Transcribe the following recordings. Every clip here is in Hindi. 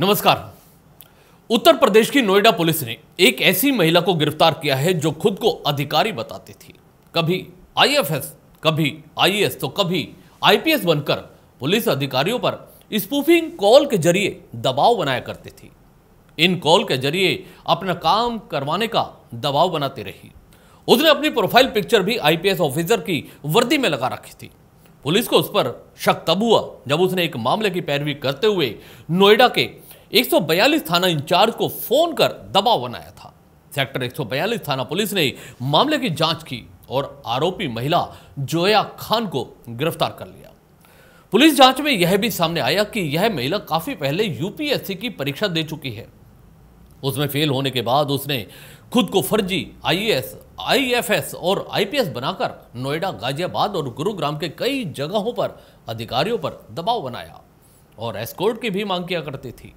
नमस्कार उत्तर प्रदेश की नोएडा पुलिस ने एक ऐसी महिला को गिरफ्तार किया है जो खुद को अधिकारी बताती थी कभी आईएफएस कभी आईएएस तो कभी आईपीएस बनकर पुलिस अधिकारियों पर स्पूफिंग कॉल के जरिए दबाव बनाया करती थी इन कॉल के जरिए अपना काम करवाने का दबाव बनाती रही उसने अपनी प्रोफाइल पिक्चर भी आईपीएस ऑफिसर की वर्दी में लगा रखी थी पुलिस को उस पर शक तब हुआ जब उसने एक मामले की पैरवी करते हुए नोएडा के 142 थाना इंचार्ज को फोन कर दबाव बनाया था सेक्टर 142 थाना पुलिस ने मामले की जांच की और आरोपी महिला जोया खान को गिरफ्तार कर लिया पुलिस जांच में यह भी सामने आया कि यह महिला काफी पहले यूपीएससी की परीक्षा दे चुकी है उसमें फेल होने के बाद उसने खुद को फर्जी आईएएस, आईएफएस और आईपीएस बनाकर नोएडा गाजियाबाद और गुरुग्राम के कई जगहों पर अधिकारियों पर दबाव बनाया और एस्कोर्ट की भी मांग किया करती थी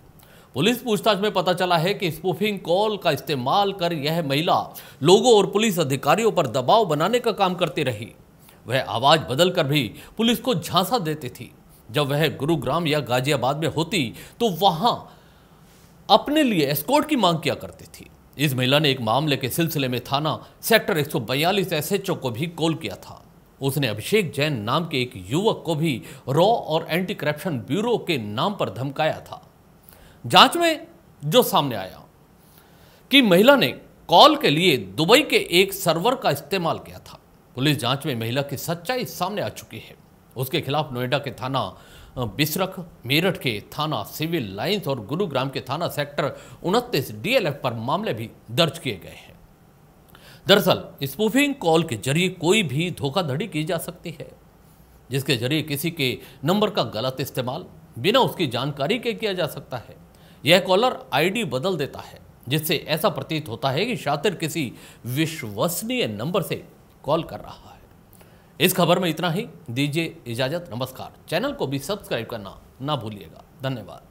पुलिस पूछताछ में पता चला है कि स्पूफिंग कॉल का इस्तेमाल कर यह महिला लोगों और पुलिस अधिकारियों पर दबाव बनाने का काम करती रही वह आवाज़ बदलकर भी पुलिस को झांसा देती थी जब वह गुरुग्राम या गाजियाबाद में होती तो वहां अपने लिए एस्कॉर्ट की मांग किया करती थी इस महिला ने एक मामले के सिलसिले में थाना सेक्टर एक सौ एसएचओ को भी कॉल किया था उसने अभिषेक जैन नाम के एक युवक को भी रॉ और एंटी करप्शन ब्यूरो के नाम पर धमकाया था जांच में जो सामने आया कि महिला ने कॉल के लिए दुबई के एक सर्वर का इस्तेमाल किया था पुलिस जांच में महिला की सच्चाई सामने आ चुकी है उसके खिलाफ नोएडा के थाना बिसरख मेरठ के थाना सिविल लाइंस और गुरुग्राम के थाना सेक्टर उनतीस डीएलएफ पर मामले भी दर्ज किए गए हैं दरअसल स्पूफिंग कॉल के जरिए कोई भी धोखाधड़ी की जा सकती है जिसके जरिए किसी के नंबर का गलत इस्तेमाल बिना उसकी जानकारी के किया जा सकता है यह कॉलर आईडी बदल देता है जिससे ऐसा प्रतीत होता है कि शातिर किसी विश्वसनीय नंबर से कॉल कर रहा है इस खबर में इतना ही दीजिए इजाजत नमस्कार चैनल को भी सब्सक्राइब करना ना भूलिएगा धन्यवाद